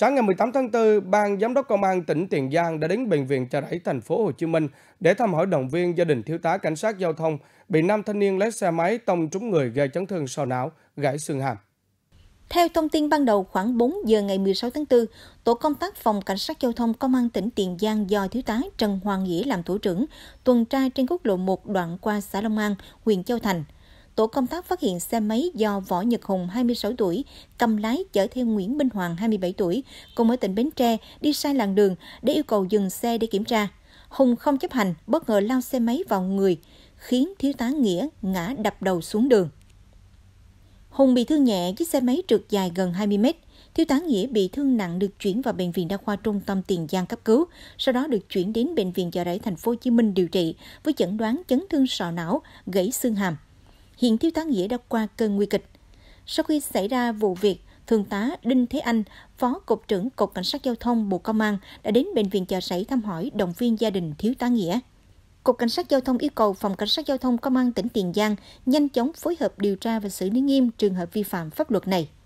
Sáng ngày 18 tháng 4, Ban Giám đốc Công an tỉnh Tiền Giang đã đến Bệnh viện Chợ Rẫy, thành phố Hồ Chí Minh để thăm hỏi động viên gia đình thiếu tá cảnh sát giao thông bị nam thanh niên lái xe máy tông trúng người gây chấn thương sọ não, gãy xương hàm. Theo thông tin ban đầu khoảng 4 giờ ngày 16 tháng 4, Tổ công tác Phòng Cảnh sát Giao thông Công an tỉnh Tiền Giang do Thiếu tá Trần Hoàng Nghĩa làm thủ trưởng, tuần tra trên quốc lộ 1 đoạn qua xã Long An, huyện Châu Thành – tổ công tác phát hiện xe máy do Võ Nhật Hùng 26 tuổi cầm lái chở theo Nguyễn Minh Hoàng 27 tuổi cùng ở tỉnh Bến Tre đi sai làn đường để yêu cầu dừng xe để kiểm tra. Hùng không chấp hành, bất ngờ lao xe máy vào người, khiến thiếu tá Nghĩa ngã đập đầu xuống đường. Hùng bị thương nhẹ, chiếc xe máy trượt dài gần 20 mét. Thiếu tá Nghĩa bị thương nặng được chuyển vào bệnh viện đa khoa Trung tâm Tiền Giang cấp cứu, sau đó được chuyển đến bệnh viện chợ rẫy thành phố Hồ Chí Minh điều trị với chẩn đoán chấn thương sọ não, gãy xương hàm hiện thiếu tá Nghĩa đã qua cơn nguy kịch. Sau khi xảy ra vụ việc, Thượng tá Đinh Thế Anh, Phó Cục trưởng Cục Cảnh sát Giao thông Bộ Công an đã đến Bệnh viện chợ sảy thăm hỏi động viên gia đình thiếu tá Nghĩa. Cục Cảnh sát Giao thông yêu cầu Phòng Cảnh sát Giao thông Công an tỉnh Tiền Giang nhanh chóng phối hợp điều tra và xử lý nghiêm trường hợp vi phạm pháp luật này.